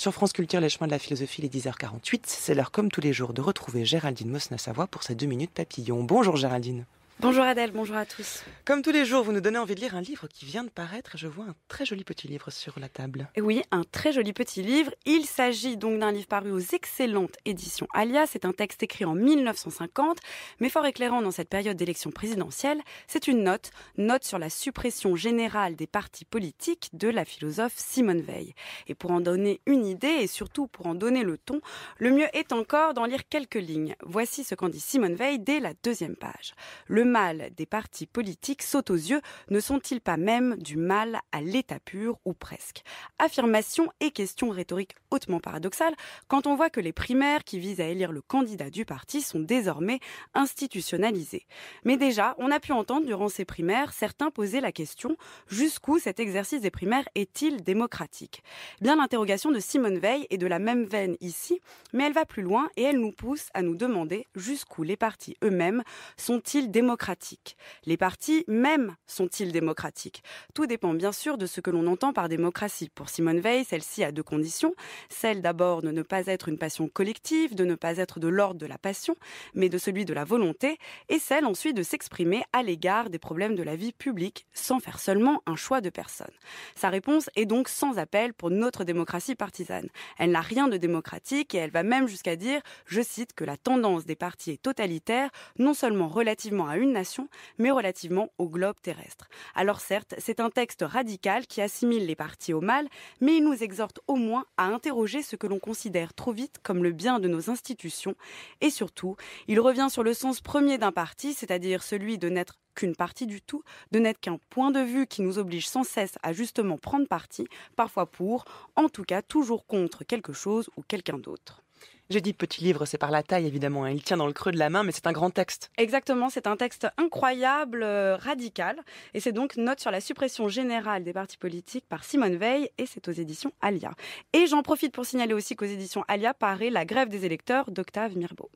Sur France Culture, les chemins de la philosophie, les 10h48, c'est l'heure comme tous les jours de retrouver Géraldine Mosna-Savoie pour ses deux minutes papillon. Bonjour Géraldine. Bonjour Adèle, bonjour à tous. Comme tous les jours, vous nous donnez envie de lire un livre qui vient de paraître. Je vois un très joli petit livre sur la table. Oui, un très joli petit livre. Il s'agit donc d'un livre paru aux excellentes éditions Alias. C'est un texte écrit en 1950, mais fort éclairant dans cette période d'élection présidentielle. C'est une note, note sur la suppression générale des partis politiques de la philosophe Simone Veil. Et pour en donner une idée et surtout pour en donner le ton, le mieux est encore d'en lire quelques lignes. Voici ce qu'en dit Simone Veil dès la deuxième page. Le mal des partis politiques saute aux yeux. Ne sont-ils pas même du mal à l'état pur ou presque Affirmation et question rhétorique hautement paradoxale quand on voit que les primaires qui visent à élire le candidat du parti sont désormais institutionnalisées. Mais déjà, on a pu entendre durant ces primaires certains poser la question jusqu'où cet exercice des primaires est-il démocratique Bien l'interrogation de Simone Veil est de la même veine ici, mais elle va plus loin et elle nous pousse à nous demander jusqu'où les partis eux-mêmes sont-ils démocratiques démocratique. Les partis même sont-ils démocratiques Tout dépend bien sûr de ce que l'on entend par démocratie. Pour Simone Veil, celle-ci a deux conditions. Celle d'abord de ne pas être une passion collective, de ne pas être de l'ordre de la passion, mais de celui de la volonté, et celle ensuite de s'exprimer à l'égard des problèmes de la vie publique sans faire seulement un choix de personne. Sa réponse est donc sans appel pour notre démocratie partisane. Elle n'a rien de démocratique et elle va même jusqu'à dire, je cite, que la tendance des partis est totalitaire, non seulement relativement à une nation, mais relativement au globe terrestre. Alors certes, c'est un texte radical qui assimile les partis au mal, mais il nous exhorte au moins à interroger ce que l'on considère trop vite comme le bien de nos institutions, et surtout, il revient sur le sens premier d'un parti, c'est-à-dire celui de n'être qu'une partie du tout, de n'être qu'un point de vue qui nous oblige sans cesse à justement prendre parti, parfois pour, en tout cas toujours contre quelque chose ou quelqu'un d'autre. J'ai dit petit livre, c'est par la taille évidemment, hein. il tient dans le creux de la main, mais c'est un grand texte. Exactement, c'est un texte incroyable, euh, radical, et c'est donc Note sur la suppression générale des partis politiques par Simone Veil, et c'est aux éditions Alia. Et j'en profite pour signaler aussi qu'aux éditions Alia paraît La grève des électeurs d'Octave Mirbeau.